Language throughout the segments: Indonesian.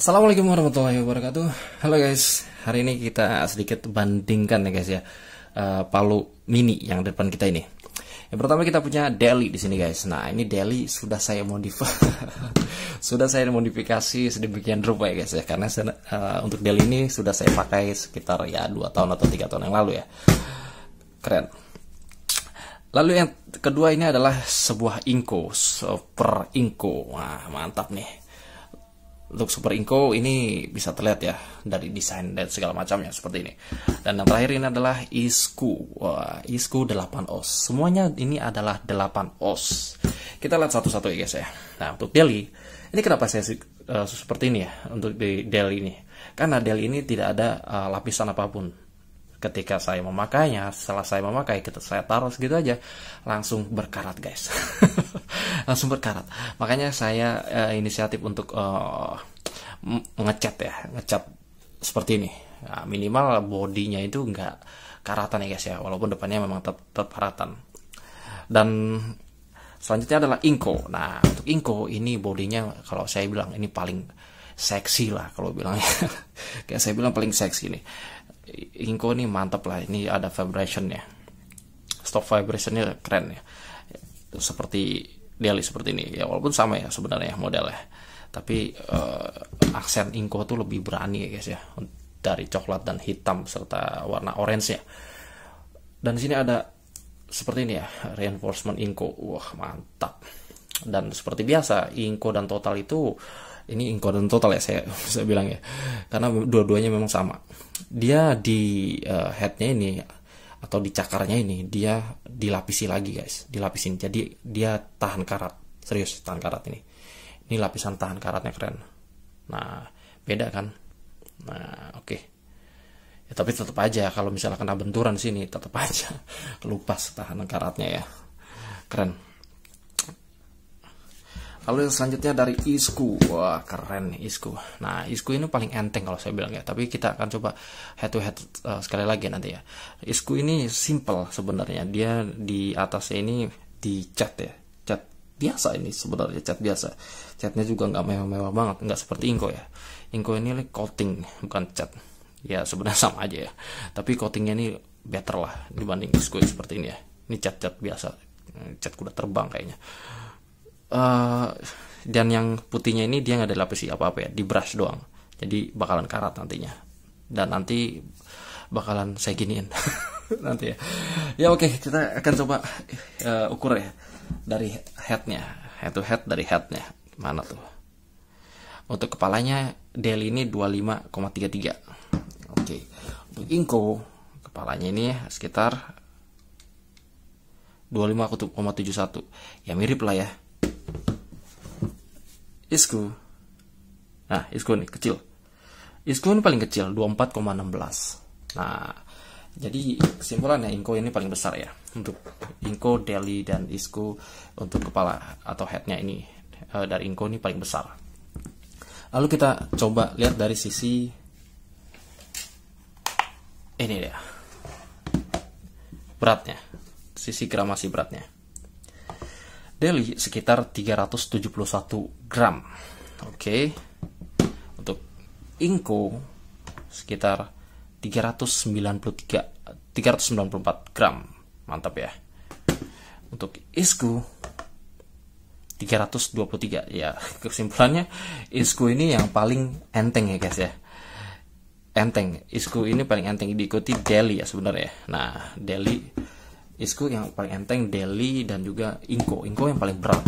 Assalamualaikum warahmatullahi wabarakatuh. Halo guys, hari ini kita sedikit bandingkan ya guys ya uh, palu mini yang depan kita ini. Yang pertama kita punya Deli di sini guys. Nah ini Deli sudah saya modif, sudah saya modifikasi sedemikian rupa ya guys ya. Karena uh, untuk Deli ini sudah saya pakai sekitar ya dua tahun atau tiga tahun yang lalu ya. Keren. Lalu yang kedua ini adalah sebuah Inko, Super Inko. Wah mantap nih untuk Super Inco ini bisa terlihat ya dari desain dan segala macamnya seperti ini. Dan yang terakhir ini adalah ISKU. Wah, ISKU 8 OS. Semuanya ini adalah 8 OS. Kita lihat satu-satu ya guys ya. Nah, untuk Delhi, ini kenapa saya uh, seperti ini ya untuk di Delhi ini? Karena Delhi ini tidak ada uh, lapisan apapun. Ketika saya memakainya, setelah saya memakai, kita saya taruh segitu aja, langsung berkarat guys. langsung eh, berkarat makanya saya uh, inisiatif untuk uh, eh, ngecat ya ngecat seperti ini nah, minimal bodinya itu nggak karatan ya guys ya walaupun depannya memang tetap, tetap karatan dan selanjutnya adalah Inko nah untuk Inko ini bodinya kalau saya bilang ini paling seksi lah kalau bilangnya kayak saya bilang paling seksi nih Inko ini mantap lah ini ada vibrationnya stop vibrationnya keren ya seperti daily seperti ini ya walaupun sama ya sebenarnya modelnya tapi uh, aksen Inko tuh lebih berani ya guys ya dari coklat dan hitam serta warna orange ya dan sini ada seperti ini ya reinforcement Inko wah mantap dan seperti biasa Inko dan Total itu ini Inko dan Total ya saya bisa bilang ya karena dua-duanya memang sama dia di uh, headnya ini atau di cakarnya ini dia dilapisi lagi guys dilapisin jadi dia tahan karat serius tahan karat ini ini lapisan tahan karatnya keren nah beda kan nah oke okay. ya, tapi tetap aja kalau misalnya kena benturan sini tetap aja lupa tahan karatnya ya keren Lalu yang selanjutnya dari Isku. Wah, keren nih Isku. Nah, Isku ini paling enteng kalau saya bilang ya, tapi kita akan coba head to head uh, sekali lagi nanti ya. Isku ini simple sebenarnya. Dia di atasnya ini dicat ya. Cat biasa ini sebenarnya, cat biasa. Catnya juga nggak mewah-mewah banget, nggak seperti Inko ya. Inko ini like coating, bukan cat. Ya, sebenarnya sama aja ya. Tapi coatingnya ini better lah dibanding Isku seperti ini ya. Ini cat-cat biasa, cat kuda terbang kayaknya. Eh, dan yang putihnya ini dia nggak ada lapisi apa-apa ya di brush doang jadi bakalan karat nantinya dan nanti bakalan saya giniin nanti ya ya oke okay, kita akan coba uh, ukur ya dari headnya head to head dari headnya mana tuh untuk kepalanya Deli ini 25,33 oke okay. untuk Inko kepalanya ini ya, sekitar 25,71 ya mirip lah ya Isku. Nah, Isku ini kecil. Isku ini paling kecil 24,16. Nah, jadi kesimpulannya Inko ini paling besar ya untuk Inko, Delhi dan Isku untuk kepala atau headnya ini eh, dari Inko ini paling besar. Lalu kita coba lihat dari sisi ini dia beratnya, sisi gramasi beratnya. Delhi sekitar 371 gram. Oke. Okay. Untuk Inko sekitar 393 394 gram. Mantap ya. Untuk Isku 323 ya kesimpulannya Isku ini yang paling enteng ya guys ya enteng Isku ini paling enteng diikuti Delhi ya sebenarnya nah Delhi Isku yang paling enteng Delhi dan juga Inko Inko yang paling berat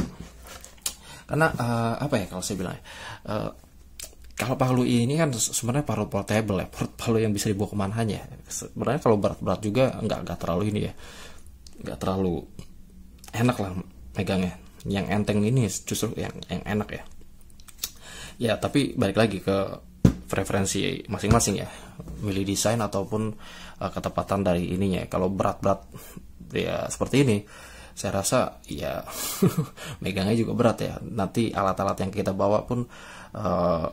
karena uh, apa ya kalau saya bilang uh, kalau palu ini kan sebenarnya palu portable ya palu yang bisa dibawa kemana aja sebenarnya kalau berat-berat juga nggak nggak terlalu ini ya nggak terlalu enak lah megangnya yang enteng ini justru yang yang enak ya ya tapi balik lagi ke preferensi masing-masing ya milih desain ataupun uh, ketepatan dari ininya kalau berat-berat ya seperti ini saya rasa ya megangnya juga berat ya nanti alat-alat yang kita bawa pun uh,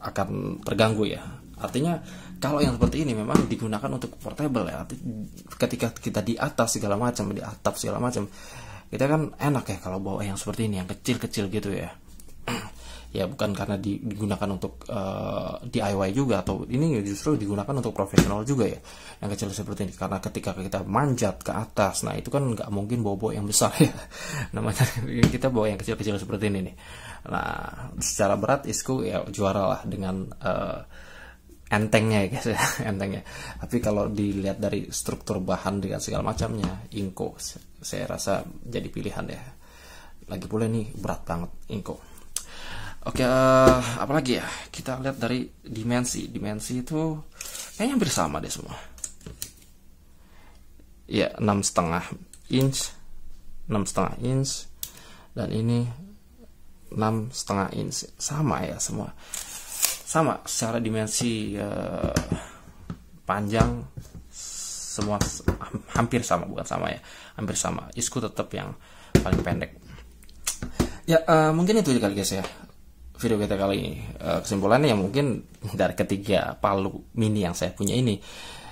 akan terganggu ya artinya kalau yang seperti ini memang digunakan untuk portable ya ketika kita di atas segala macam di atap segala macam kita kan enak ya kalau bawa yang seperti ini yang kecil-kecil gitu ya ya bukan karena digunakan untuk uh, eh, DIY juga atau ini ya, justru digunakan untuk profesional juga ya yang kecil seperti ini karena ketika kita manjat ke atas nah itu kan nggak mungkin bobo yang besar ya namanya kita bawa yang kecil-kecil seperti ini nih nah secara berat Isku ya juara lah dengan uh, entengnya ya guys ya entengnya tapi kalau dilihat dari struktur bahan dengan segala macamnya Inko saya rasa jadi pilihan ya lagi pula ini berat banget Inko Oke, uh, eh, apalagi ya? Kita lihat dari dimensi. Dimensi itu kayaknya hampir sama deh semua. Ya, enam setengah inch, enam setengah inch, dan ini enam setengah inch. Sama ya semua. Sama secara dimensi uh, panjang semua hampir sama bukan sama ya hampir sama isku tetap yang paling pendek ya uh, mungkin itu kali guys ya video kita kali ini. Eh, kesimpulannya ya mungkin dari ketiga palu mini yang saya punya ini,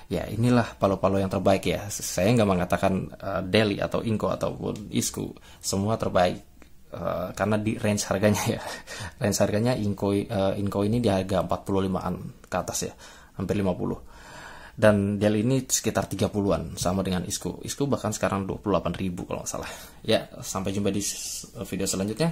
ya inilah palu-palu yang terbaik ya. Saya nggak mengatakan uh, Delhi atau Inko ataupun Isku, semua terbaik uh, karena di range harganya ya. range harganya Inko uh, Inko ini di harga 45-an ke atas ya, hampir 50 dan Dell ini sekitar 30-an sama dengan Isku Isku bahkan sekarang 28.000 kalau nggak salah. Ya, sampai jumpa di video selanjutnya.